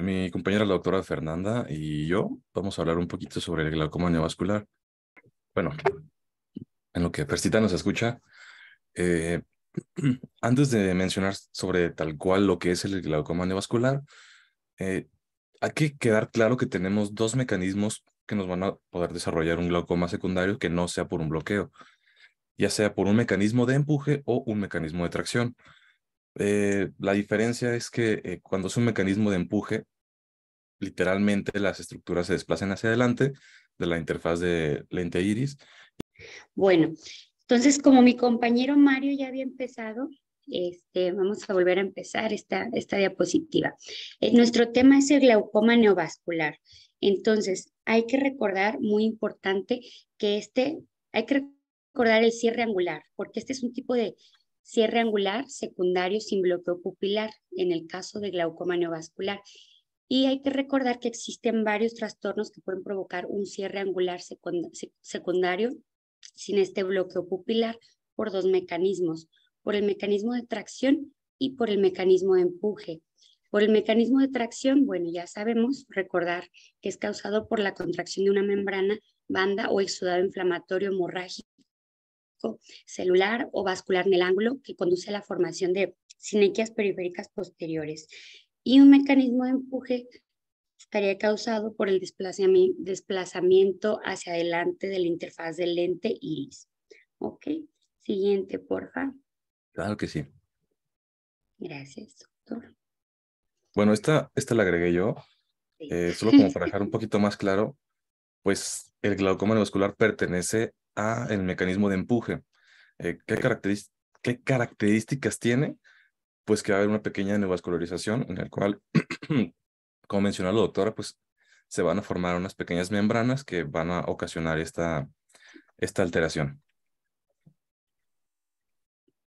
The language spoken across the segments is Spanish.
mi compañera, la doctora Fernanda, y yo vamos a hablar un poquito sobre el glaucoma neovascular. Bueno, en lo que Persita nos escucha, eh, antes de mencionar sobre tal cual lo que es el glaucoma neovascular, eh, hay que quedar claro que tenemos dos mecanismos que nos van a poder desarrollar un glaucoma secundario que no sea por un bloqueo, ya sea por un mecanismo de empuje o un mecanismo de tracción. Eh, la diferencia es que eh, cuando es un mecanismo de empuje, literalmente las estructuras se desplacen hacia adelante de la interfaz de lente iris. Bueno, entonces como mi compañero Mario ya había empezado, este, vamos a volver a empezar esta, esta diapositiva. Eh, nuestro tema es el glaucoma neovascular. Entonces, hay que recordar, muy importante, que este, hay que recordar el cierre angular, porque este es un tipo de cierre angular secundario sin bloqueo pupilar en el caso de glaucoma neovascular. Y hay que recordar que existen varios trastornos que pueden provocar un cierre angular secundario sin este bloqueo pupilar por dos mecanismos, por el mecanismo de tracción y por el mecanismo de empuje. Por el mecanismo de tracción, bueno, ya sabemos, recordar que es causado por la contracción de una membrana, banda o exudado inflamatorio hemorrágico celular o vascular en el ángulo que conduce a la formación de sinequias periféricas posteriores y un mecanismo de empuje estaría causado por el desplazamiento hacia adelante de la interfaz del lente iris. Ok, siguiente, porfa. Claro que sí. Gracias, doctor. Bueno, esta, esta la agregué yo, eh, solo como para dejar un poquito más claro, pues el glaucoma vascular pertenece a el mecanismo de empuje. Eh, ¿qué, características tiene? Pues que va a haber una pequeña neovascularización en el cual, como mencionó la doctora, pues se van a formar unas pequeñas membranas que van a ocasionar esta, esta alteración.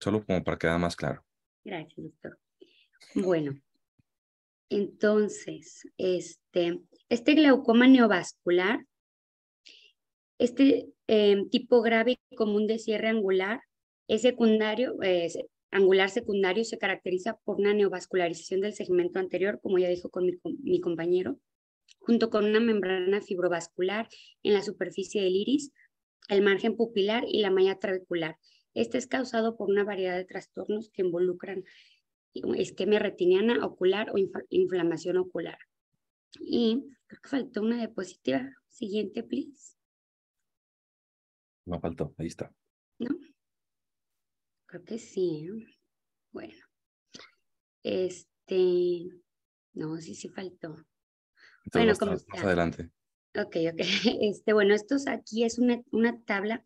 Solo como para quedar más claro. Gracias, doctor. Bueno, entonces, este, este glaucoma neovascular este em, tipo grave común de cierre angular es secundario, angular secundario se caracteriza por una neovascularización del segmento anterior, como ya dijo con mi, compañero, junto con una membrana fibrovascular en la superficie del iris, el margen pupilar y la malla trabecular. Este es causado por una variedad de trastornos que involucran esquema retiniana ocular o inflamación ocular. Y creo que faltó una diapositiva. Siguiente, please. Me faltó, ahí está. ¿No? Creo que sí. Bueno. Este. No, sí, sí faltó. bueno, adelante. Ok, ok. Este, bueno, estos aquí es una, una tabla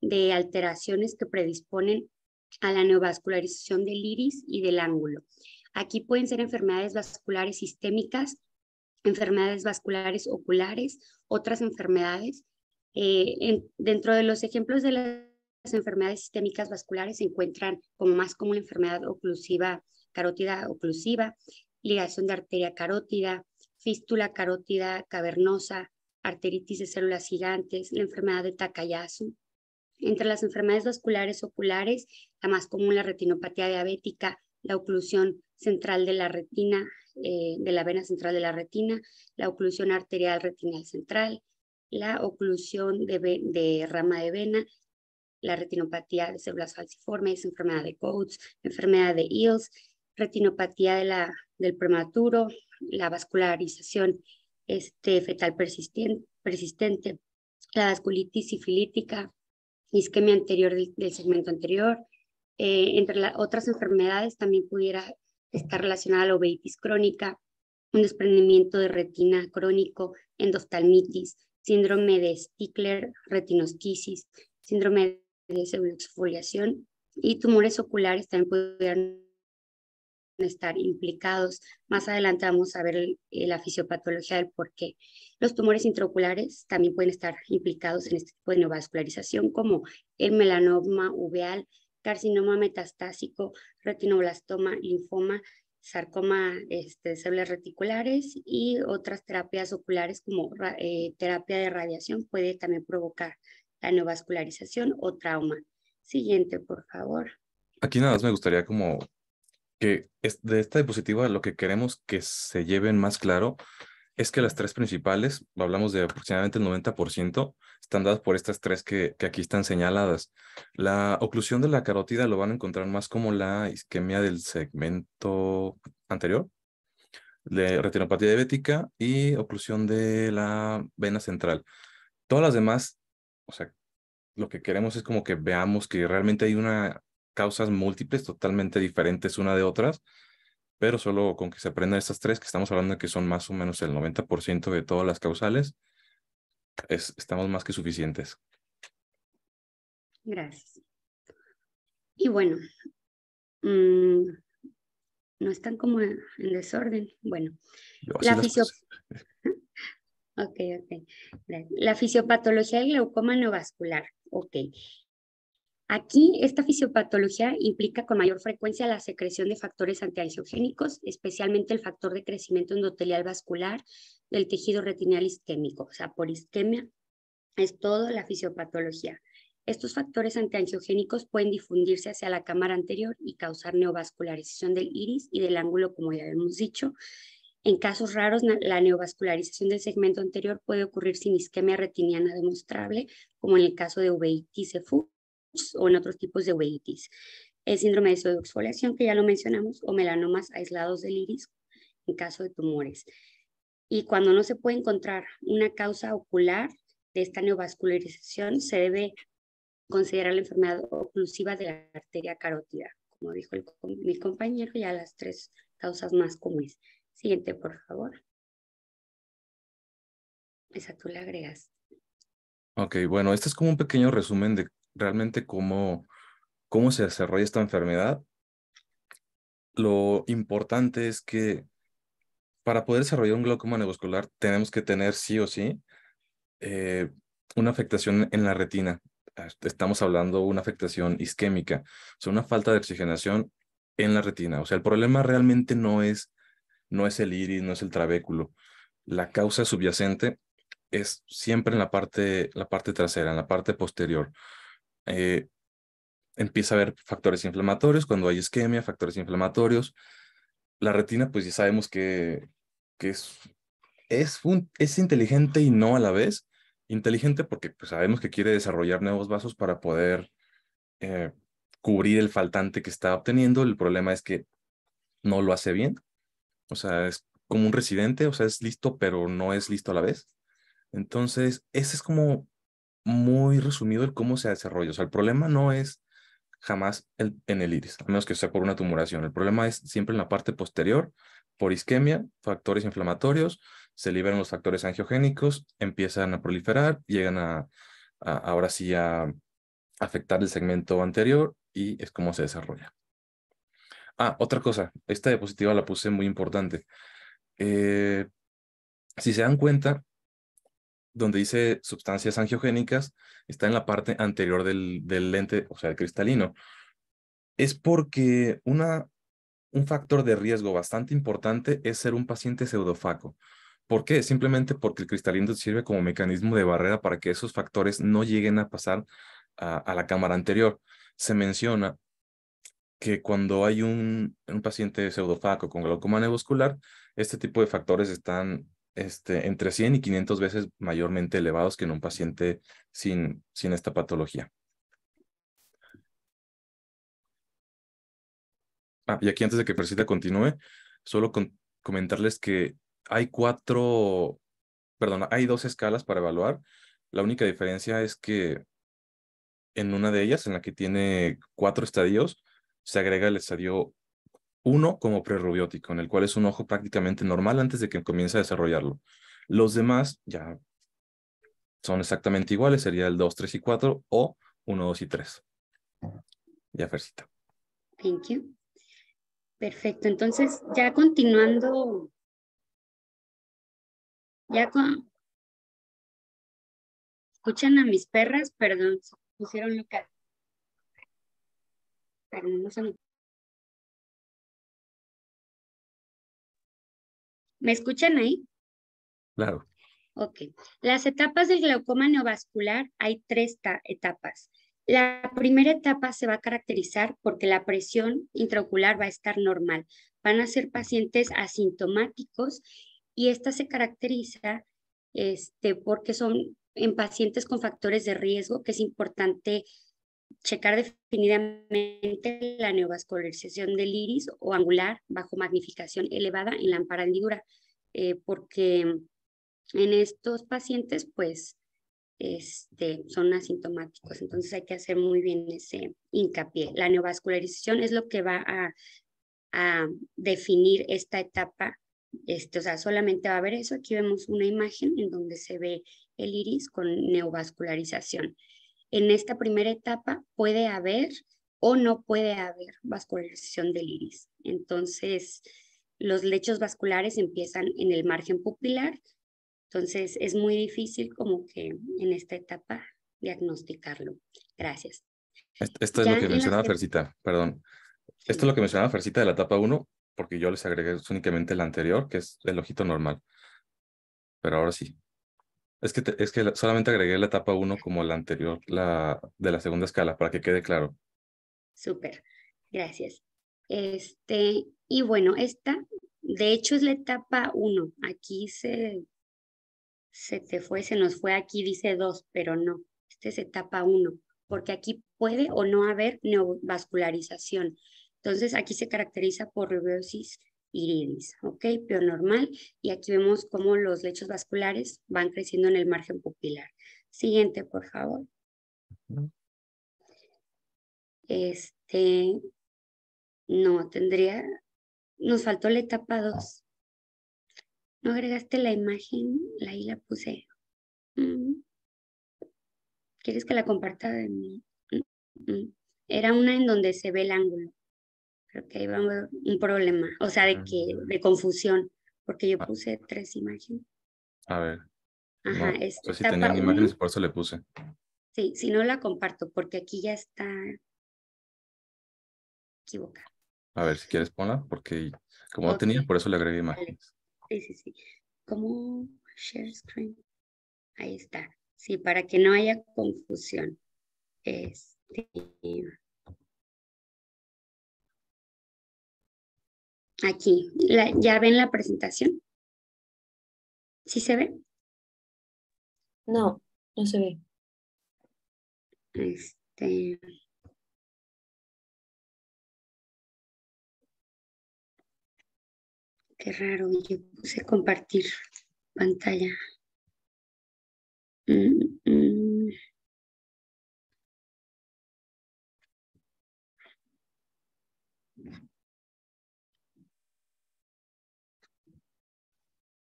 de alteraciones que predisponen a la neovascularización del iris y del ángulo. Aquí pueden ser enfermedades vasculares sistémicas, enfermedades vasculares oculares, otras enfermedades eh, dentro de los ejemplos de las enfermedades sistémicas vasculares se encuentran como más común la enfermedad oclusiva, carótida oclusiva, ligación de arteria carótida, fístula carótida cavernosa, arteritis de células gigantes, la enfermedad de Takayasu. Entre las enfermedades vasculares oculares, la más común la retinopatía diabética, la oclusión central de la retina, eh, de la vena central de la retina, la oclusión arterial retinal central, la oclusión de, rama de vena, la retinopatía de células falciformes, enfermedad de Coates, enfermedad de Eales, retinopatía del prematuro, la vascularización este, fetal persistente, persistente, la vasculitis sifilítica, isquemia anterior del, segmento anterior. Eh, entre otras enfermedades también pudiera estar relacionada a la obeitis crónica, un desprendimiento de retina crónico, endoftalmitis, síndrome de Stickler, retinosquisis, síndrome de exfoliación y tumores oculares también pueden estar implicados. Más adelante vamos a ver eh, la fisiopatología del por Los tumores intraoculares también pueden estar implicados en este tipo de neovascularización, como el melanoma uveal, carcinoma metastásico, retinoblastoma, linfoma sarcoma este, células reticulares y otras terapias oculares como eh, terapia de radiación puede también provocar la neovascularización o trauma. Siguiente, por favor. Aquí nada más me gustaría como que de esta diapositiva lo que queremos que se lleven más claro es que las tres principales, hablamos de aproximadamente el 90%, están dadas por estas tres que, que, aquí están señaladas. La oclusión de la carótida lo van a encontrar más como la isquemia del segmento anterior, de retinopatía diabética y oclusión de la vena central. Todas las demás, o sea, lo que queremos es como que veamos que realmente hay una causas múltiples totalmente diferentes una de otras pero solo con que se aprendan estas tres, que estamos hablando de que son más o menos el 90% de todas las causales, es, estamos más que suficientes. Gracias. Y bueno, mm, no están como en desorden. Bueno, la, la fisiopatología del glaucoma neovascular. Ok, Aquí, esta fisiopatología implica con mayor frecuencia la secreción de factores antiangiogénicos, especialmente el factor de crecimiento endotelial vascular del tejido retinal isquémico, o sea, por isquemia es toda la fisiopatología. Estos factores antiangiogénicos pueden difundirse hacia la cámara anterior y causar neovascularización del iris y del ángulo, como ya hemos dicho. En casos raros, la neovascularización del segmento anterior puede ocurrir sin isquemia retiniana demostrable, como en el caso de uveitis CFU e o en otros tipos de uveitis. El síndrome de pseudoexfoliación, que ya lo mencionamos, o melanomas aislados del iris en caso de tumores. Y cuando no se puede encontrar una causa ocular de esta neovascularización, se debe considerar la enfermedad oclusiva de la arteria carótida. Como dijo mi compañero, ya las tres causas más comunes. Siguiente, por favor. Esa tú la agregas. Ok, bueno, este es como un pequeño resumen de realmente cómo, se desarrolla esta enfermedad. Lo importante es que para poder desarrollar un glaucoma neovascular tenemos que tener sí o sí eh, una afectación en la retina. Estamos hablando de una afectación isquémica, o sea, una falta de oxigenación en la retina. O sea, el problema realmente no es, no es el iris, no es el trabéculo. La causa subyacente es siempre en la parte, la parte trasera, en la parte posterior. Eh, empieza a haber factores inflamatorios, cuando hay isquemia, factores inflamatorios. La retina, pues ya sabemos que, es, es, es inteligente y no a la vez. Inteligente porque pues, sabemos que quiere desarrollar nuevos vasos para poder eh, cubrir el faltante que está obteniendo. El problema es que no lo hace bien. O sea, es como un residente, o sea, es listo, pero no es listo a la vez. Entonces, ese es como muy resumido el cómo se desarrolla. O sea, el problema no es jamás en el iris, a menos que sea por una tumoración. El problema es siempre en la parte posterior, por isquemia, factores inflamatorios, se liberan los factores angiogénicos, empiezan a proliferar, llegan a, ahora sí a afectar el segmento anterior y es como se desarrolla. Ah, otra cosa, esta diapositiva la puse muy importante. Eh, si se dan cuenta, donde dice sustancias angiogénicas, está en la parte anterior del, lente, o sea, el cristalino. Es porque una, un factor de riesgo bastante importante es ser un paciente pseudofaco. ¿Por qué? Simplemente porque el cristalino sirve como mecanismo de barrera para que esos factores no lleguen a pasar a, la cámara anterior. Se menciona que cuando hay un, un paciente pseudofaco con glaucoma neovascular, este tipo de factores están este, entre 100 y 500 veces mayormente elevados que en un paciente sin, esta patología. Ah, y aquí antes de que Persita continúe, solo comentarles que hay cuatro, perdón, hay dos escalas para evaluar. La única diferencia es que en una de ellas, en la que tiene cuatro estadios, se agrega el estadio uno como prerrobiótico, en el cual es un ojo prácticamente normal antes de que comience a desarrollarlo. Los demás ya son exactamente iguales, sería el 2, 3 y 4 o 1, 2 y 3. Ya, Fercita. Thank you. Perfecto, entonces ya continuando, ya con... Escuchan a mis perras, perdón, pusieron local. Perdón, no se son... ¿Me escuchan ahí? Claro. Ok. Las etapas del glaucoma neovascular hay tres etapas. La primera etapa se va a caracterizar porque la presión intraocular va a estar normal. Van a ser pacientes asintomáticos y esta se caracteriza este, porque son en pacientes con factores de riesgo que es importante checar definitivamente la neovascularización del iris o angular bajo magnificación elevada en la hendidura, eh, porque en estos pacientes, pues, este, son asintomáticos, entonces hay que hacer muy bien ese hincapié. La neovascularización es lo que va a, definir esta etapa, este, o sea, solamente va a haber eso. Aquí vemos una imagen en donde se ve el iris con neovascularización en esta primera etapa puede haber o no puede haber vascularización del iris. Entonces, los lechos vasculares empiezan en el margen pupilar, entonces es muy difícil como que en esta etapa diagnosticarlo. Gracias. Esto es lo que mencionaba la... perdón. Esto es lo que mencionaba Fercita de la etapa 1, porque yo les agregué únicamente la anterior, que es el ojito normal. Pero ahora sí, es que, es que solamente agregué la etapa 1 como la anterior, la de la segunda escala, para que quede claro. Súper, gracias. Este, y bueno, esta, de hecho, es la etapa 1. Aquí se, se te fue, se nos fue, aquí dice 2, pero no, esta es etapa 1, porque aquí puede o no haber neovascularización. Entonces, aquí se caracteriza por rubiosis iridis, ¿ok? Pero normal. Y aquí vemos cómo los lechos vasculares van creciendo en el margen pupilar. Siguiente, por favor. Este, no, tendría, nos faltó la etapa 2. ¿No agregaste la imagen? la Ahí la puse. Mm. ¿Quieres que la comparta de mí? Mm, mm. Era una en donde se ve el ángulo. Creo que ahí un, problema, o sea, de que de confusión, porque yo ah. puse tres imágenes. A ver. Ajá, esto si tenían imágenes, por eso le puse. Sí, si no la comparto, porque aquí ya está equivocada. A ver, si quieres ponla, porque como no tenía, por eso le agregué imágenes. Sí, sí, sí. ¿Cómo share screen. Ahí está. Sí, para que no haya confusión. Este, Aquí, ¿ya ven la presentación? ¿Sí se ve? No, no se ve. Este... Qué raro, yo puse compartir pantalla. Mm, mm.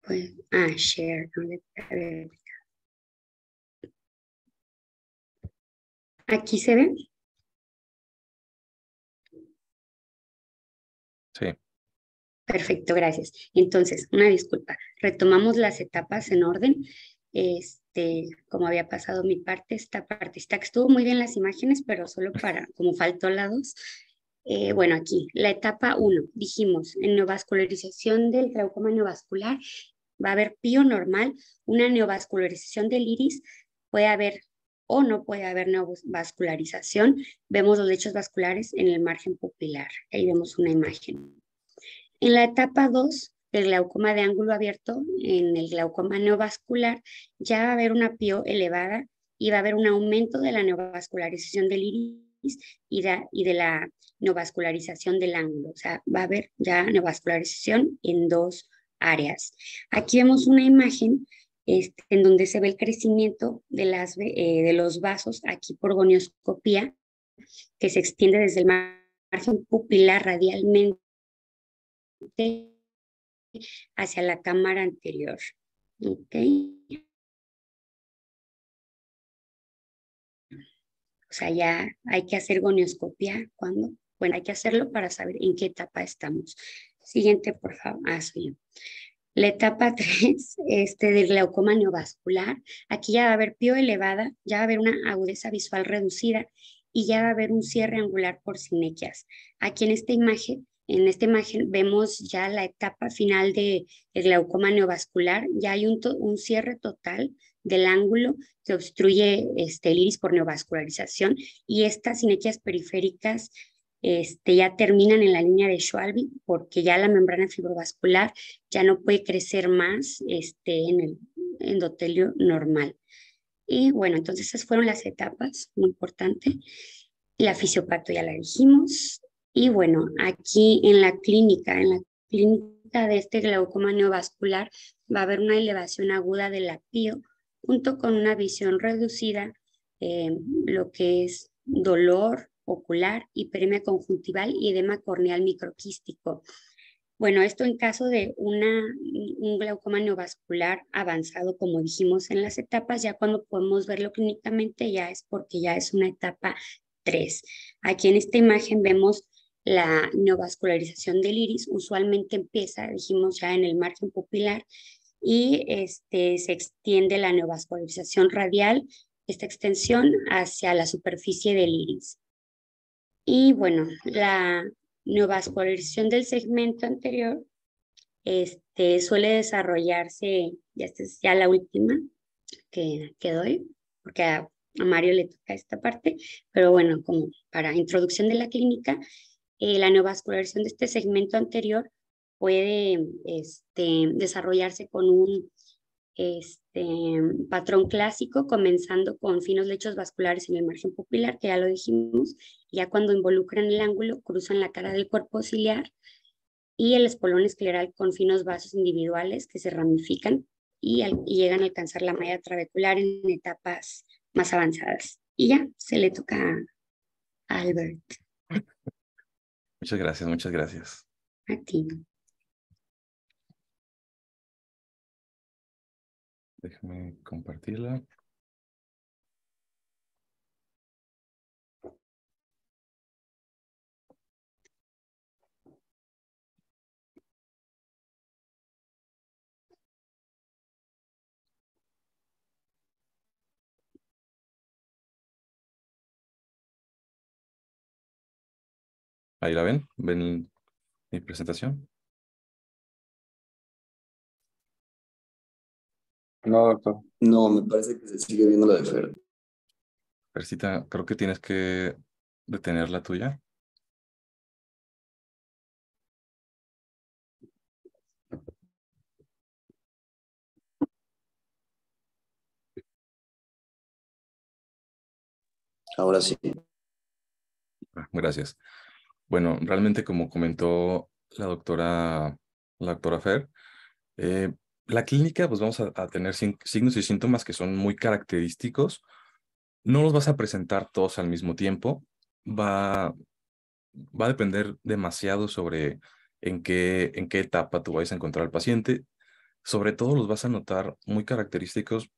Pues, ah, share. ¿Aquí se ven? Sí. Perfecto, gracias. Entonces, una disculpa. Retomamos las etapas en orden. Este, como había pasado mi parte, esta parte está estuvo muy bien las imágenes, pero solo para, como faltó la dos, eh, bueno, aquí, la etapa uno, dijimos, en neovascularización del glaucoma neovascular, va a haber pío normal, una neovascularización del iris, puede haber o no puede haber neovascularización. Vemos los lechos vasculares en el margen pupilar. Ahí vemos una imagen. En la etapa 2 el glaucoma de ángulo abierto, en el glaucoma neovascular, ya va a haber una pío elevada y va a haber un aumento de la neovascularización del iris y de, y de la neovascularización del ángulo. O sea, va a haber ya neovascularización en dos áreas. Aquí vemos una imagen este, en donde se ve el crecimiento de, las, eh, de los vasos, aquí por gonioscopía, que se extiende desde el margen pupilar radialmente hacia la cámara anterior. O sea, ya hay que hacer gonioscopía cuando, bueno, hay que hacerlo para saber en qué etapa estamos. Siguiente, por favor. Ah, La etapa 3 este, del glaucoma neovascular, aquí ya va a haber pio elevada, ya va a haber una agudeza visual reducida y ya va a haber un cierre angular por sinequias. Aquí en esta imagen, en esta imagen vemos ya la etapa final del de glaucoma neovascular, ya hay un, cierre total del ángulo que obstruye este, el iris por neovascularización y estas sinequias periféricas este, ya terminan en la línea de Schwalbe porque ya la membrana fibrovascular ya no puede crecer más este, en el endotelio normal. Y bueno, entonces esas fueron las etapas, muy importante. La fisiopatía ya la dijimos. Y bueno, aquí en la clínica, en la clínica de este glaucoma neovascular, va a haber una elevación aguda de la junto con una visión reducida, eh, lo que es dolor, ocular, hiperemia conjuntival y edema corneal microquístico. Bueno, esto en caso de una, un glaucoma neovascular avanzado, como dijimos en las etapas, ya cuando podemos verlo clínicamente ya es porque ya es una etapa 3. Aquí en esta imagen vemos la neovascularización del iris, usualmente empieza, dijimos ya en el margen pupilar, y este, se extiende la neovascularización radial, esta extensión hacia la superficie del iris. Y bueno, la neovascularización del segmento anterior este, suele desarrollarse, ya esta es ya la última que, doy, porque a, Mario le toca esta parte, pero bueno, como para introducción de la clínica, la eh, la neovascularización de este segmento anterior puede este, desarrollarse con un este, patrón clásico, comenzando con finos lechos vasculares en el margen pupilar, que ya lo dijimos, ya cuando involucran el ángulo, cruzan la cara del cuerpo ciliar y el espolón escleral con finos vasos individuales que se ramifican y, llegan a alcanzar la malla trabecular en etapas más avanzadas. Y ya, se le toca a Albert. Muchas gracias, muchas gracias. A ti. Déjame compartirla. Ahí la ven, ven mi presentación. No, doctor. No, me parece que se sigue viendo la de Fer. Percita, creo que tienes que detener la tuya. Ahora sí. Ah, gracias. Bueno, realmente como comentó la doctora, la doctora Fer, eh, la clínica, pues vamos a, tener signos y síntomas que son muy característicos. No los vas a presentar todos al mismo tiempo. Va, va a depender demasiado sobre en qué, en qué etapa tú vais a encontrar al paciente. Sobre todo los vas a notar muy característicos.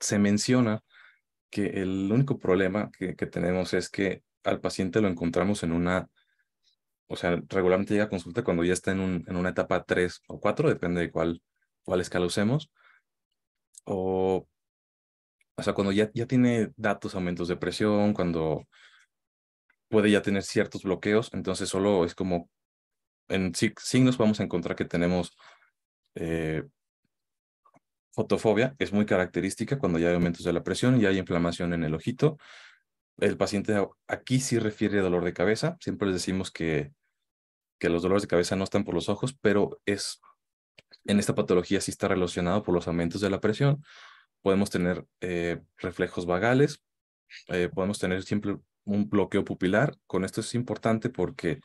Se menciona que el único problema que tenemos es que al paciente lo encontramos en una o sea, regularmente llega a consulta cuando ya está en, una etapa 3 o 4, depende de cuál, cuál escala usemos. O, o sea, cuando ya, ya tiene datos, aumentos de presión, cuando puede ya tener ciertos bloqueos, entonces solo es como en signos vamos a encontrar que tenemos eh, fotofobia, es muy característica cuando ya hay aumentos de la presión y hay inflamación en el ojito. El paciente aquí sí refiere dolor de cabeza, siempre les decimos que que los dolores de cabeza no están por los ojos, pero es en esta patología sí está relacionado por los aumentos de la presión. Podemos tener eh, reflejos vagales, eh, podemos tener siempre un bloqueo pupilar. Con esto es importante porque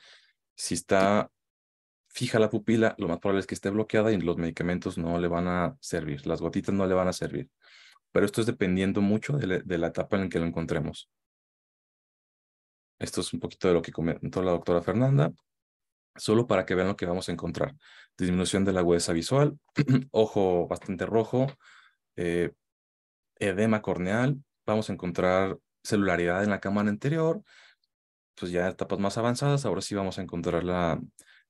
si está fija la pupila, lo más probable es que esté bloqueada y los medicamentos no le van a servir, las gotitas no le van a servir. Pero esto es dependiendo mucho de, la, de la etapa en la que lo encontremos. Esto es un poquito de lo que comentó la doctora Fernanda solo para que vean lo que vamos a encontrar. Disminución de la agudeza visual, ojo bastante rojo, eh, edema corneal, vamos a encontrar celularidad en la cámara anterior, pues ya etapas más avanzadas, ahora sí vamos a encontrar la,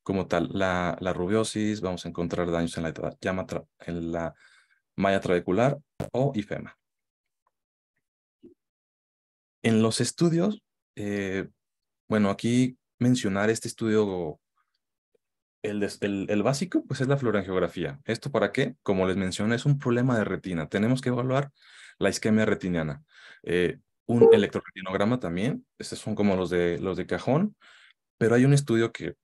como tal, la, rubiosis, vamos a encontrar daños en la, llama en la malla trabecular o ifema. En los estudios, eh, bueno, aquí mencionar este estudio el, básico, pues es la fluorangiografía. ¿Esto para qué? Como les mencioné, es un problema de retina. Tenemos que evaluar la isquemia retiniana. Eh, un uh. electroretinograma también, estos son como los de, los de cajón, pero hay un estudio que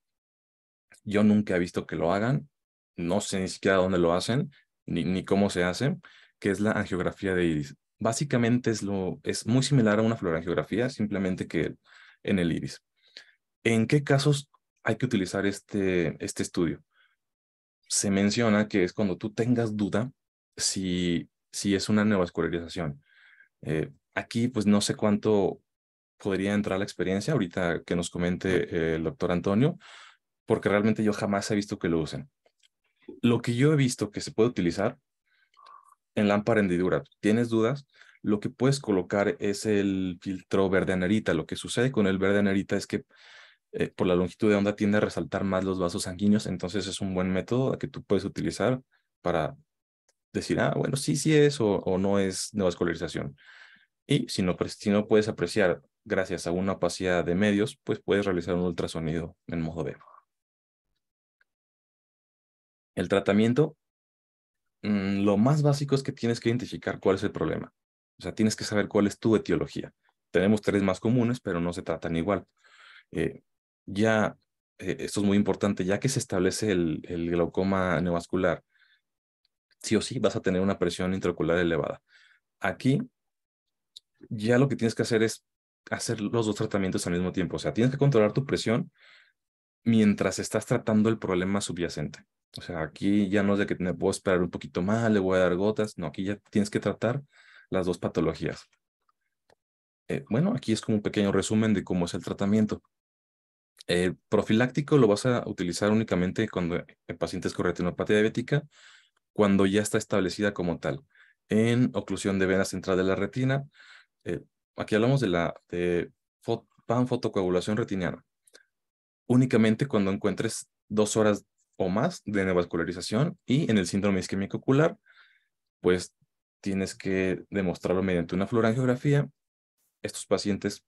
yo nunca he visto que lo hagan, no sé ni siquiera dónde lo hacen, ni, ni cómo se hace, que es la angiografía de iris. Básicamente es, lo, es muy similar a una fluorangiografía, simplemente que en el iris. ¿En qué casos hay que utilizar este, este estudio. Se menciona que es cuando tú tengas duda si, si es una neovascularización. Eh, aquí, pues no sé cuánto podría entrar la experiencia ahorita que nos comente el doctor Antonio, porque realmente yo jamás he visto que lo usen. Lo que yo he visto que se puede utilizar en lámpara hendidura, tienes dudas, lo que puedes colocar es el filtro verde anarita. Lo que sucede con el verde nerita es que eh, por la longitud de onda tiende a resaltar más los vasos sanguíneos, entonces es un buen método que tú puedes utilizar para decir, ah, bueno, sí, sí es o, no es neovascularización. Y si no, puedes apreciar gracias a una opacidad de medios, pues puedes realizar un ultrasonido en modo B. El tratamiento, mm, lo más básico es que tienes que identificar cuál es el problema. O sea, tienes que saber cuál es tu etiología. Tenemos tres más comunes, pero no se tratan igual. Eh, ya, eh, esto es muy importante, ya que se establece el, glaucoma neovascular, sí o sí vas a tener una presión intraocular elevada. Aquí ya lo que tienes que hacer es hacer los dos tratamientos al mismo tiempo. O sea, tienes que controlar tu presión mientras estás tratando el problema subyacente. O sea, aquí ya no es de que me puedo esperar un poquito más, le voy a dar gotas. No, aquí ya tienes que tratar las dos patologías. Eh, bueno, aquí es como un pequeño resumen de cómo es el tratamiento. El eh, profiláctico lo vas a utilizar únicamente cuando el paciente es con retinopatía diabética, cuando ya está establecida como tal, en oclusión de vena central de la retina. Eh, aquí hablamos de la panfotocoagulación retiniana. Únicamente cuando encuentres dos horas o más de neovascularización y en el síndrome isquémico ocular, pues tienes que demostrarlo mediante una fluorangiografía. Estos pacientes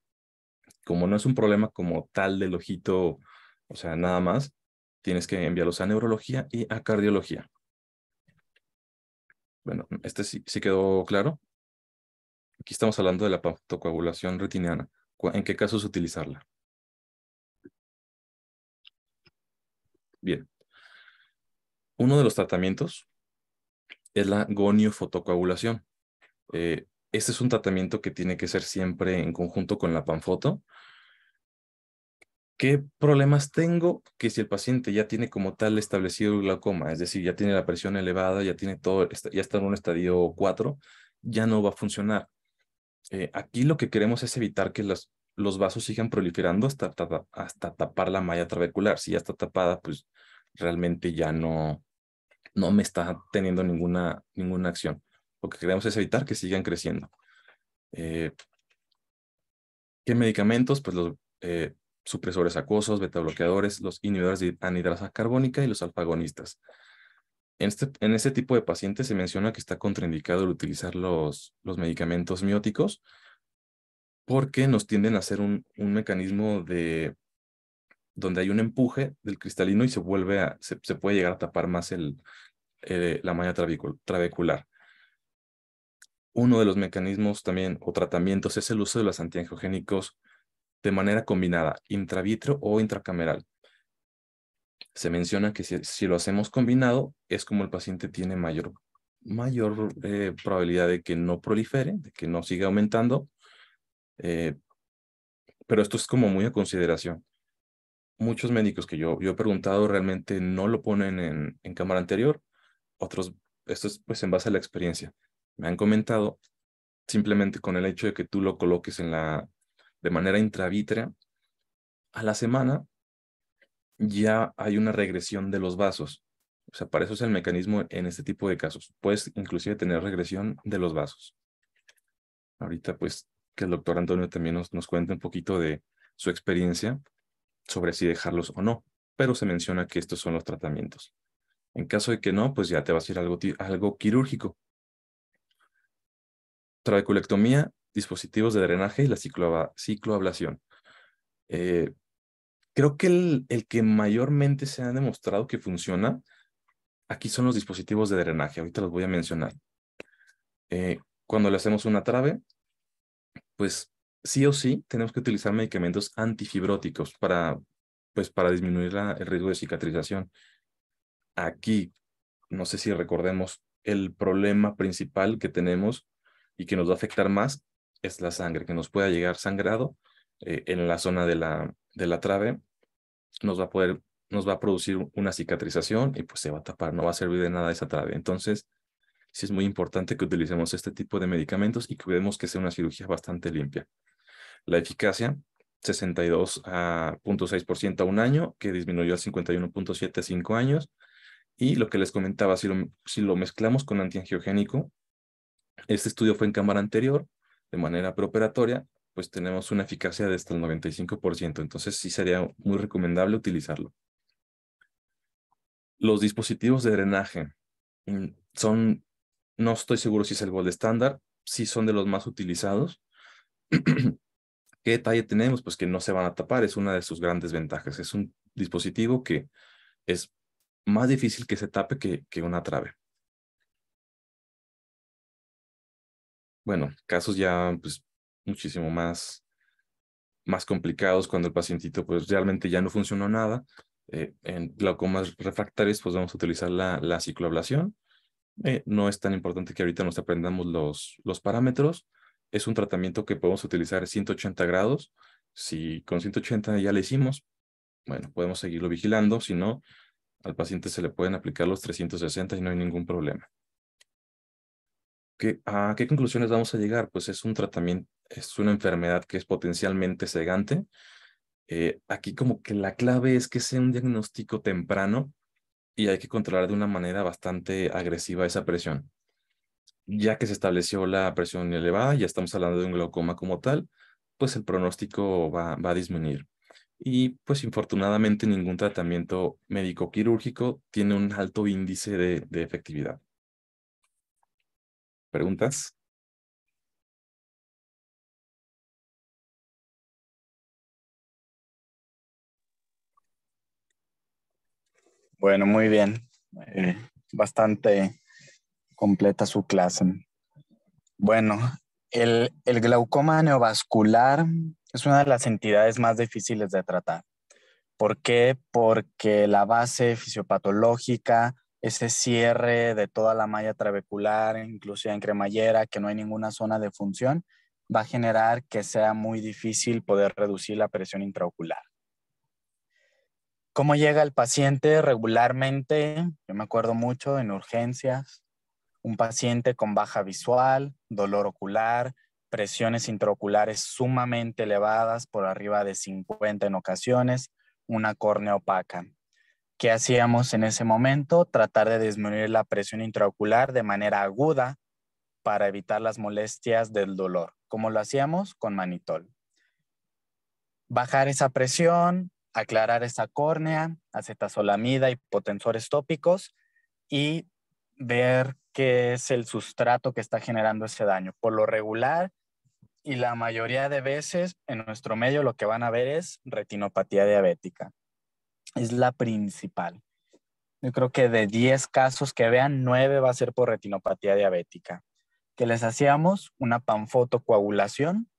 como no es un problema como tal del ojito, o sea, nada más, tienes que enviarlos a neurología y a cardiología. Bueno, este sí, quedó claro. Aquí estamos hablando de la fotocoagulación retiniana. ¿En qué casos utilizarla? Bien. Uno de los tratamientos es la goniofotocoagulación. Eh, este es un tratamiento que tiene que ser siempre en conjunto con la panfoto. ¿Qué problemas tengo? Que si el paciente ya tiene como tal establecido glaucoma, es decir, ya tiene la presión elevada, ya tiene todo, ya está en un estadio 4, ya no va a funcionar. Eh, aquí lo que queremos es evitar que los, los vasos sigan proliferando hasta, hasta tapar la malla trabecular. Si ya está tapada, pues realmente ya no, no me está teniendo ninguna, ninguna acción. Lo que queremos es evitar que sigan creciendo. Eh, ¿Qué medicamentos? Pues los eh, supresores acuosos, betabloqueadores, los inhibidores de anhidrasa carbónica y los alfagonistas. En este, en este tipo de pacientes se menciona que está contraindicado el utilizar los, los medicamentos mióticos porque nos tienden a hacer un, mecanismo de donde hay un empuje del cristalino y se vuelve a, se, puede llegar a tapar más el, eh, la malla trabecular. Uno de los mecanismos también o tratamientos es el uso de los antiangiogénicos de manera combinada, intravitro o intracameral. Se menciona que si, lo hacemos combinado, es como el paciente tiene mayor, mayor eh, probabilidad de que no prolifere, de que no siga aumentando. Eh, pero esto es como muy a consideración. Muchos médicos que yo, yo he preguntado realmente no lo ponen en, en cámara anterior. Otros, esto es pues en base a la experiencia me han comentado, simplemente con el hecho de que tú lo coloques en la, de manera intravítrea, a la semana ya hay una regresión de los vasos. O sea, para eso es el mecanismo en este tipo de casos. Puedes inclusive tener regresión de los vasos. Ahorita, pues, que el doctor Antonio también nos, nos cuente un poquito de su experiencia sobre si dejarlos o no, pero se menciona que estos son los tratamientos. En caso de que no, pues ya te va a ir algo, algo quirúrgico, trabeculectomía, dispositivos de drenaje y la cicloablación. Eh, creo que el, que mayormente se ha demostrado que funciona aquí son los dispositivos de drenaje. Ahorita los voy a mencionar. Eh, cuando le hacemos una trave, pues sí o sí tenemos que utilizar medicamentos antifibróticos para, pues, para disminuir el riesgo de cicatrización. Aquí, no sé si recordemos el problema principal que tenemos y que nos va a afectar más es la sangre, que nos pueda llegar sangrado eh, en la zona de la, de la trave, nos va a poder, nos va a producir una cicatrización y pues se va a tapar, no va a servir de nada esa trave. Entonces, sí es muy importante que utilicemos este tipo de medicamentos y que veamos que sea una cirugía bastante limpia. La eficacia, 62.6% a un año, que disminuyó al a 5 años. Y lo que les comentaba, si lo mezclamos con antiangiogénico, este estudio fue en cámara anterior, de manera preoperatoria, pues tenemos una eficacia de hasta el 95%, entonces sí sería muy recomendable utilizarlo. Los dispositivos de drenaje mm, son, no estoy seguro si es el gold estándar, sí son de los más utilizados. ¿Qué detalle tenemos? Pues que no se van a tapar, es una de sus grandes ventajas. Es un dispositivo que es más difícil que se tape que, que una trave. bueno, casos ya pues muchísimo más, más complicados cuando el pacientito pues realmente ya no funcionó nada. Eh, en glaucomas refractarios pues vamos a utilizar la, la cicloablación. Eh, no es tan importante que ahorita nos aprendamos los, los parámetros. Es un tratamiento que podemos utilizar 180 grados. Si con 180 ya le hicimos, bueno, podemos seguirlo vigilando. Si no, al paciente se le pueden aplicar los 360 y no hay ningún problema. ¿A qué conclusiones vamos a llegar? Pues es un tratamiento, es una enfermedad que es potencialmente cegante. Eh, aquí como que la clave es que sea un diagnóstico temprano y hay que controlar de una manera bastante agresiva esa presión. Ya que se estableció la presión elevada, ya estamos hablando de un glaucoma como tal, pues el pronóstico va, va a disminuir. Y pues infortunadamente ningún tratamiento médico quirúrgico tiene un alto índice de, de efectividad. ¿Preguntas? Bueno, muy bien. Eh, bastante completa su clase. Bueno, el, el glaucoma neovascular es una de las entidades más difíciles de tratar. ¿Por qué? Porque la base fisiopatológica ese cierre de toda la malla trabecular, incluso en cremallera, que no hay ninguna zona de función, va a generar que sea muy difícil poder reducir la presión intraocular. ¿Cómo llega el paciente regularmente? Yo me acuerdo mucho en urgencias, un paciente con baja visual, dolor ocular, presiones intraoculares sumamente elevadas por arriba de 50 en ocasiones, una córnea opaca. ¿Qué hacíamos en ese momento? Tratar de disminuir la presión intraocular de manera aguda para evitar las molestias del dolor, como lo hacíamos con manitol. Bajar esa presión, aclarar esa córnea, acetazolamida, hipotensores tópicos y ver qué es el sustrato que está generando ese daño. Por lo regular, y la mayoría de veces en nuestro medio lo que van a ver es retinopatía diabética es la principal. Yo creo que de 10 casos que vean, 9 va a ser por retinopatía diabética. Que les hacíamos una panfotocoagulación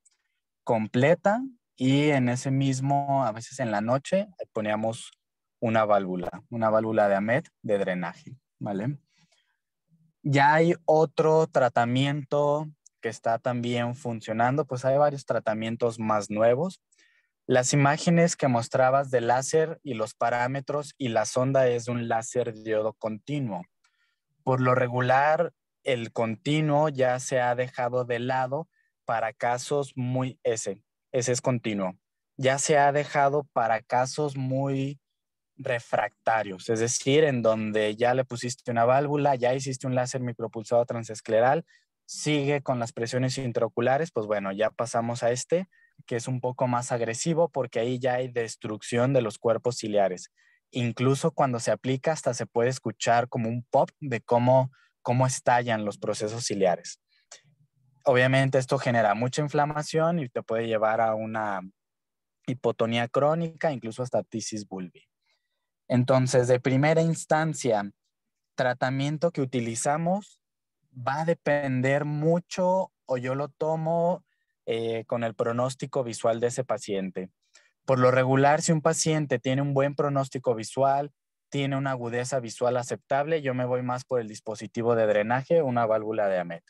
completa y en ese mismo, a veces en la noche, poníamos una válvula, una válvula de AMET de drenaje, ¿vale? Ya hay otro tratamiento que está también funcionando, pues hay varios tratamientos más nuevos las imágenes que mostrabas del láser y los parámetros y la sonda es un láser diodo continuo. Por lo regular, el continuo ya se ha dejado de lado para casos muy, ese, ese es continuo, ya se ha dejado para casos muy refractarios, es decir, en donde ya le pusiste una válvula, ya hiciste un láser micropulsado transescleral, sigue con las presiones intraoculares, pues bueno, ya pasamos a este, que es un poco más agresivo porque ahí ya hay destrucción de los cuerpos ciliares. Incluso cuando se aplica hasta se puede escuchar como un pop de cómo, cómo estallan los procesos ciliares. Obviamente esto genera mucha inflamación y te puede llevar a una hipotonía crónica, incluso hasta tisis bulbi. Entonces, de primera instancia, tratamiento que utilizamos va a depender mucho o yo lo tomo eh, con el pronóstico visual de ese paciente. Por lo regular, si un paciente tiene un buen pronóstico visual, tiene una agudeza visual aceptable, yo me voy más por el dispositivo de drenaje, una válvula de AMET.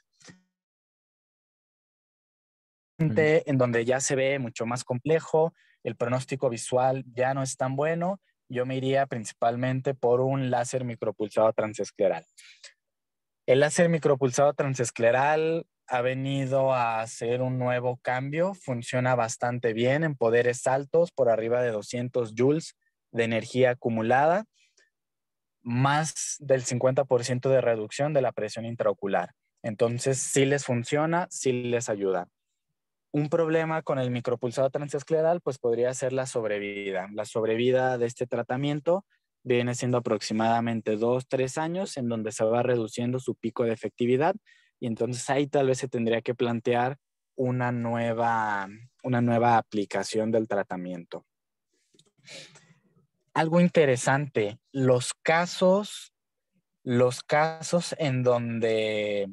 En donde ya se ve mucho más complejo, el pronóstico visual ya no es tan bueno, yo me iría principalmente por un láser micropulsado transescleral. El láser micropulsado transescleral ha venido a hacer un nuevo cambio, funciona bastante bien en poderes altos, por arriba de 200 joules de energía acumulada, más del 50% de reducción de la presión intraocular. Entonces, sí les funciona, sí les ayuda. Un problema con el micropulsado transescleral, pues podría ser la sobrevida. La sobrevida de este tratamiento viene siendo aproximadamente 2, 3 años, en donde se va reduciendo su pico de efectividad y entonces ahí tal vez se tendría que plantear una nueva, aplicación del tratamiento. Algo interesante, los casos, los casos en donde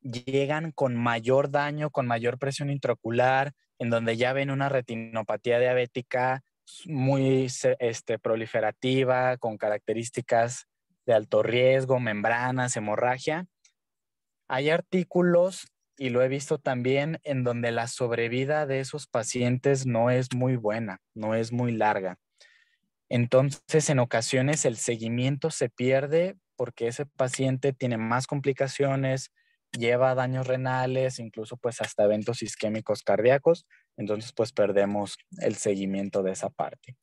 llegan con mayor daño, con mayor presión intraocular, en donde ya ven una retinopatía diabética muy este, proliferativa, con características de alto riesgo, membranas, hemorragia, hay artículos, y lo he visto también, en donde la sobrevida de esos pacientes no es muy buena, no es muy larga. Entonces, en ocasiones el seguimiento se pierde porque ese paciente tiene más complicaciones, lleva daños renales, incluso pues hasta eventos isquémicos cardíacos, entonces pues perdemos el seguimiento de esa parte.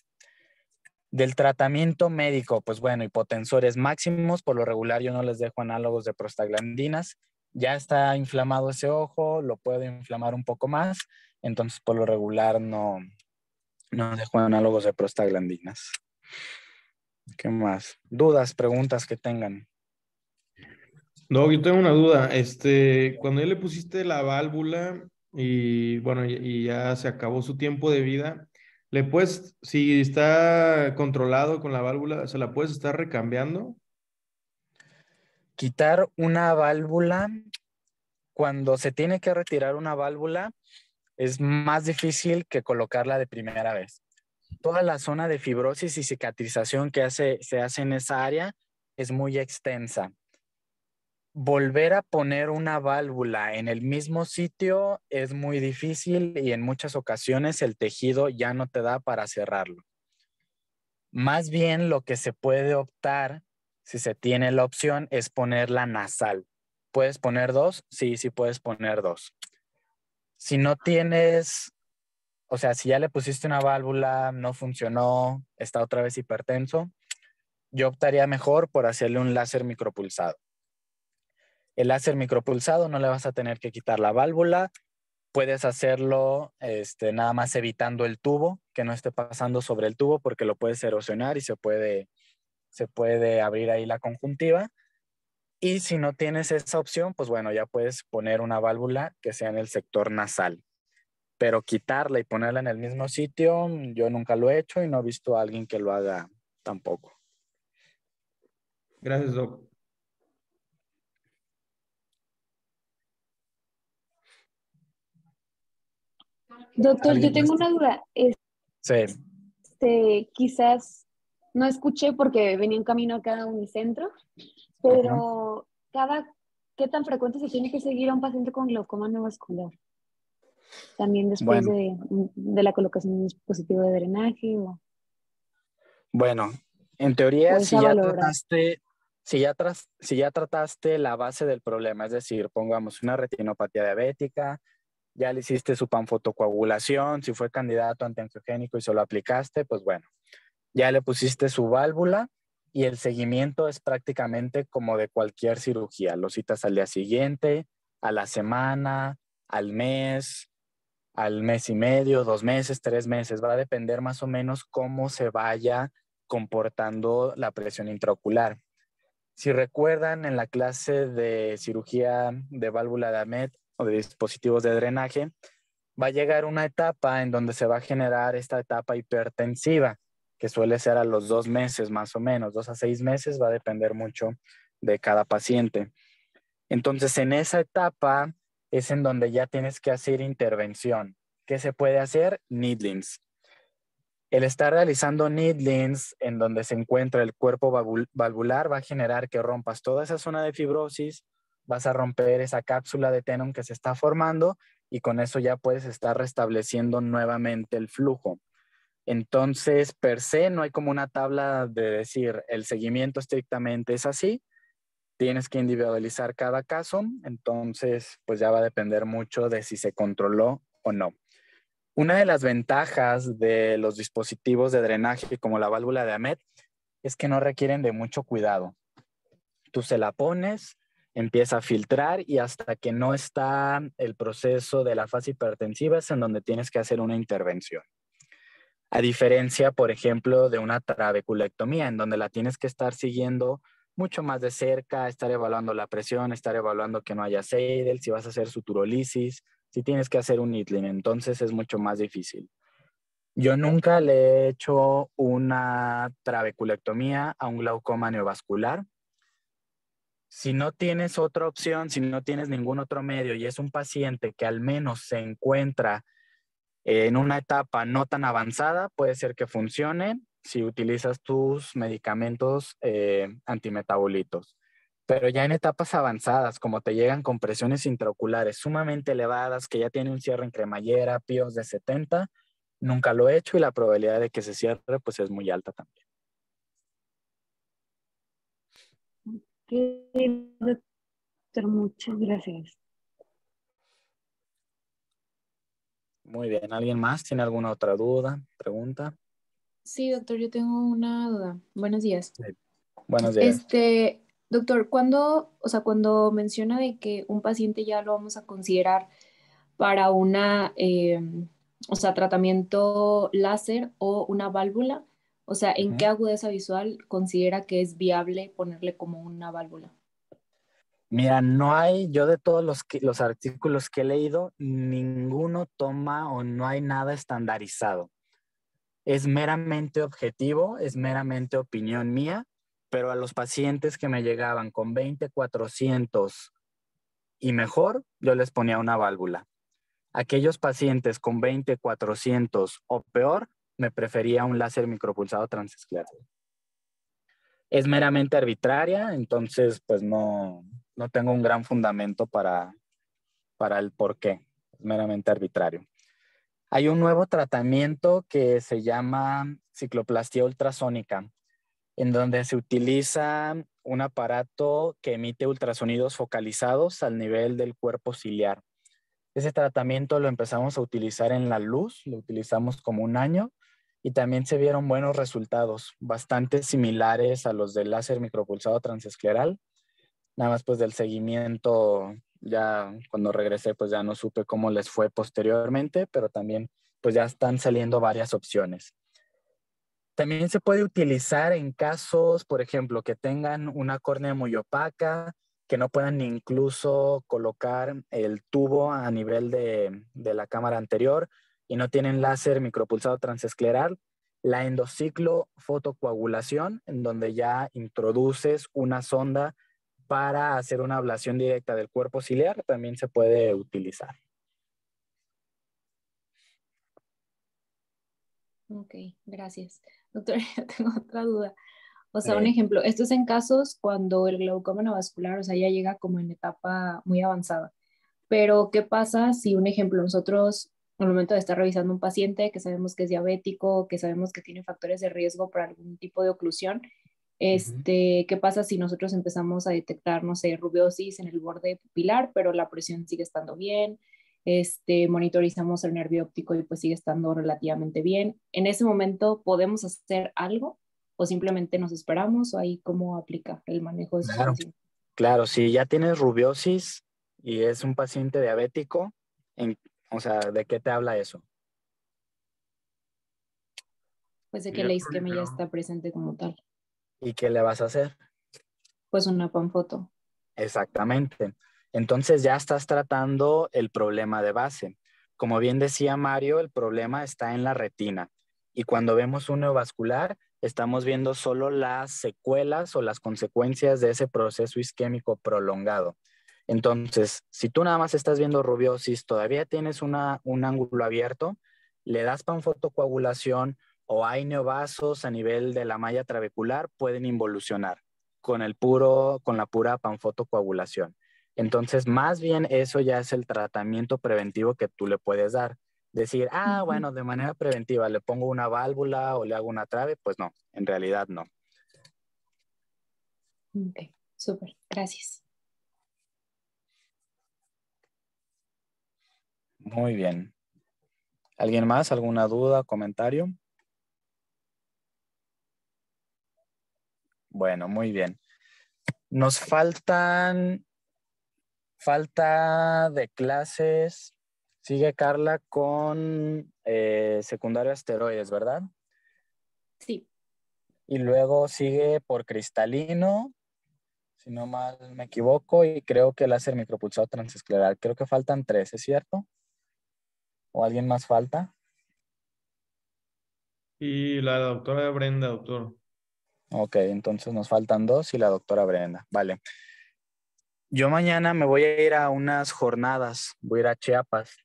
Del tratamiento médico, pues bueno, hipotensores máximos, por lo regular yo no les dejo análogos de prostaglandinas, ya está inflamado ese ojo, lo puedo inflamar un poco más, entonces por lo regular no, no dejo análogos de prostaglandinas. ¿Qué más? ¿Dudas, preguntas que tengan? No, yo tengo una duda. Este, cuando ya le pusiste la válvula y bueno, y ya se acabó su tiempo de vida, le puedes, si está controlado con la válvula, se la puedes estar recambiando quitar una válvula, cuando se tiene que retirar una válvula, es más difícil que colocarla de primera vez. Toda la zona de fibrosis y cicatrización que hace, se hace en esa área es muy extensa. Volver a poner una válvula en el mismo sitio es muy difícil y en muchas ocasiones el tejido ya no te da para cerrarlo. Más bien lo que se puede optar si se tiene la opción, es ponerla nasal. ¿Puedes poner dos? Sí, sí puedes poner dos. Si no tienes, o sea, si ya le pusiste una válvula, no funcionó, está otra vez hipertenso, yo optaría mejor por hacerle un láser micropulsado. El láser micropulsado no le vas a tener que quitar la válvula, puedes hacerlo este, nada más evitando el tubo, que no esté pasando sobre el tubo porque lo puedes erosionar y se puede se puede abrir ahí la conjuntiva. Y si no tienes esa opción, pues bueno, ya puedes poner una válvula que sea en el sector nasal. Pero quitarla y ponerla en el mismo sitio, yo nunca lo he hecho y no he visto a alguien que lo haga tampoco. Gracias, Doc. Doctor, yo tengo una duda. sí. Este, quizás no escuché porque venía en camino a cada unicentro, pero cada, ¿qué tan frecuente se tiene que seguir a un paciente con glaucoma no vascular? También después de, la colocación de un dispositivo de drenaje. Bueno, en teoría, pues si ya, trataste, si, ya si ya trataste la base del problema, es decir, pongamos una retinopatía diabética, ya le hiciste su panfotocoagulación, si fue candidato antiangiogénico y se lo aplicaste, pues bueno, ya le pusiste su válvula y el seguimiento es prácticamente como de cualquier cirugía. Lo citas al día siguiente, a la semana, al mes, al mes y medio, dos meses, tres meses. Va a depender más o menos cómo se vaya comportando la presión intraocular. Si recuerdan, en la clase de cirugía de válvula de AMET o de dispositivos de drenaje, va a llegar una etapa en donde se va a generar esta etapa hipertensiva que suele ser a los dos meses más o menos, dos a seis meses, va a depender mucho de cada paciente. Entonces, en esa etapa es en donde ya tienes que hacer intervención. ¿Qué se puede hacer? Needlings. El estar realizando needlings en donde se encuentra el cuerpo valvular va a generar que rompas toda esa zona de fibrosis, vas a romper esa cápsula de tenón que se está formando y con eso ya puedes estar restableciendo nuevamente el flujo. Entonces, per se, no hay como una tabla de decir el seguimiento estrictamente es así. Tienes que individualizar cada caso, entonces pues ya va a depender mucho de si se controló o no. Una de las ventajas de los dispositivos de drenaje como la válvula de AMET es que no requieren de mucho cuidado. Tú se la pones, empieza a filtrar y hasta que no está el proceso de la fase hipertensiva es en donde tienes que hacer una intervención. A diferencia, por ejemplo, de una trabeculectomía, en donde la tienes que estar siguiendo mucho más de cerca, estar evaluando la presión, estar evaluando que no haya seidel, si vas a hacer suturolisis, si tienes que hacer un Nitlin, entonces es mucho más difícil. Yo nunca le he hecho una trabeculectomía a un glaucoma neovascular. Si no tienes otra opción, si no tienes ningún otro medio y es un paciente que al menos se encuentra eh, en una etapa no tan avanzada puede ser que funcione si utilizas tus medicamentos eh, antimetabolitos. Pero ya en etapas avanzadas, como te llegan con presiones intraoculares sumamente elevadas, que ya tiene un cierre en cremallera, píos de 70, nunca lo he hecho y la probabilidad de que se cierre pues es muy alta también. muchas gracias. Muy bien, ¿alguien más tiene alguna otra duda, pregunta? Sí, doctor, yo tengo una duda. Buenos días. Buenos días. Este, doctor, cuando, o sea, cuando menciona de que un paciente ya lo vamos a considerar para una, eh, o sea, tratamiento láser o una válvula, o sea, ¿en qué agudeza visual considera que es viable ponerle como una válvula? Mira, no hay, yo de todos los, los artículos que he leído, ninguno toma o no hay nada estandarizado. Es meramente objetivo, es meramente opinión mía, pero a los pacientes que me llegaban con 20, 400 y mejor, yo les ponía una válvula. Aquellos pacientes con 20, 400 o peor, me prefería un láser micropulsado transescleral. Es meramente arbitraria, entonces pues no, no tengo un gran fundamento para, el por qué, es meramente arbitrario. Hay un nuevo tratamiento que se llama cicloplastia ultrasónica, en donde se utiliza un aparato que emite ultrasonidos focalizados al nivel del cuerpo ciliar. Ese tratamiento lo empezamos a utilizar en la luz, lo utilizamos como un año y también se vieron buenos resultados, bastante similares a los del láser micropulsado transescleral, Nada más pues del seguimiento, ya cuando regresé pues ya no supe cómo les fue posteriormente, pero también pues ya están saliendo varias opciones. También se puede utilizar en casos, por ejemplo, que tengan una córnea muy opaca, que no puedan incluso colocar el tubo a nivel de, de la cámara anterior y no tienen láser micropulsado transescleral, la endociclo fotocoagulación, en donde ya introduces una sonda para hacer una ablación directa del cuerpo ciliar también se puede utilizar. Ok, gracias. Doctora, tengo otra duda. O sea, un eh. ejemplo, esto es en casos cuando el glaucoma vascular, o sea, ya llega como en etapa muy avanzada. Pero, ¿qué pasa si, un ejemplo, nosotros, en el momento de estar revisando un paciente que sabemos que es diabético, que sabemos que tiene factores de riesgo para algún tipo de oclusión, este, ¿Qué pasa si nosotros empezamos a detectar, no sé, rubiosis en el borde pupilar, pero la presión sigue estando bien? Este, monitorizamos el nervio óptico y pues sigue estando relativamente bien. En ese momento podemos hacer algo o simplemente nos esperamos o ahí cómo aplica el manejo de claro. Claro, si ya tienes rubiosis y es un paciente diabético, o sea, ¿de qué te habla eso? Pues de que la isquemia ya está presente como tal. ¿Y qué le vas a hacer? Pues una panfoto. Exactamente. Entonces ya estás tratando el problema de base. Como bien decía Mario, el problema está en la retina. Y cuando vemos un neovascular, estamos viendo solo las secuelas o las consecuencias de ese proceso isquémico prolongado. Entonces, si tú nada más estás viendo rubiosis, todavía tienes un ángulo abierto, le das panfotocoagulación, o hay neovasos a nivel de la malla trabecular, pueden involucionar con, el puro, con la pura panfotocoagulación. Entonces, más bien eso ya es el tratamiento preventivo que tú le puedes dar. Decir, ah, bueno, de manera preventiva le pongo una válvula o le hago una trave, pues no, en realidad no. Ok, súper, gracias. Muy bien. ¿Alguien más? ¿Alguna duda, comentario? Bueno, muy bien. Nos faltan, falta de clases. Sigue Carla con eh, secundario asteroides, ¿verdad? Sí. Y luego sigue por cristalino, si no mal me equivoco, y creo que láser micropulsado transescleral. Creo que faltan tres, ¿es cierto? ¿O alguien más falta? Y la doctora Brenda, doctor. Ok, entonces nos faltan dos y la doctora Brenda. Vale. Yo mañana me voy a ir a unas jornadas, voy a ir a Chiapas,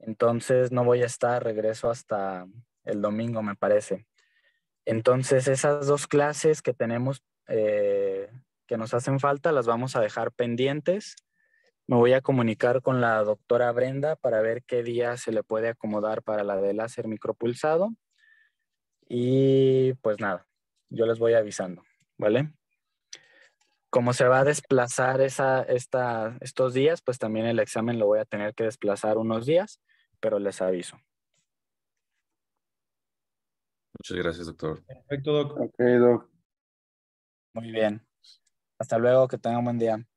entonces no voy a estar, regreso hasta el domingo, me parece. Entonces esas dos clases que tenemos, eh, que nos hacen falta, las vamos a dejar pendientes. Me voy a comunicar con la doctora Brenda para ver qué día se le puede acomodar para la de láser micropulsado. Y pues nada, yo les voy avisando, ¿vale? Como se va a desplazar esa, estos días, pues también el examen lo voy a tener que desplazar unos días, pero les aviso. Muchas gracias, doctor. Perfecto, doc. Muy bien. Hasta luego, que tengan buen día.